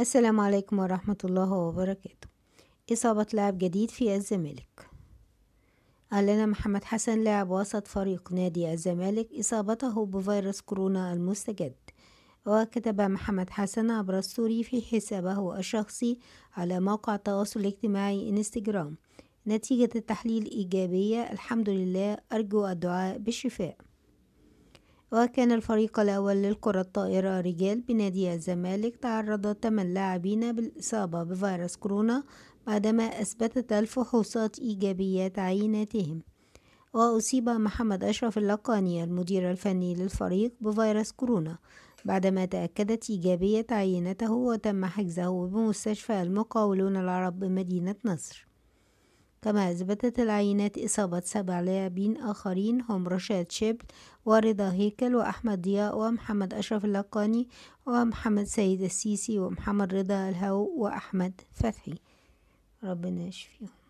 السلام عليكم ورحمة الله وبركاته إصابة لاعب جديد في الزمالك أعلن محمد حسن لاعب وسط فريق نادي الزمالك إصابته بفيروس كورونا المستجد وكتب محمد حسن عبر السوري في حسابه الشخصي على موقع التواصل الاجتماعي انستجرام نتيجة التحليل إيجابية الحمد لله أرجو الدعاء بالشفاء وكان الفريق الأول للكرة الطائرة رجال بنادي الزمالك تعرض 8 لاعبين بالإصابة بفيروس كورونا بعدما أثبتت الفحوصات إيجابيات عيناتهم وأصيب محمد أشرف اللقاني المدير الفني للفريق بفيروس كورونا بعدما تأكدت إيجابية عينته وتم حجزه بمستشفى المقاولون العرب بمدينة نصر كما أثبتت العينات إصابة سبع لاعبين آخرين هم رشاد شبل ورضا هيكل وأحمد ضياء ومحمد أشرف اللقاني ومحمد سيد السيسي ومحمد رضا الهو وأحمد فتحي ربنا يشفيهم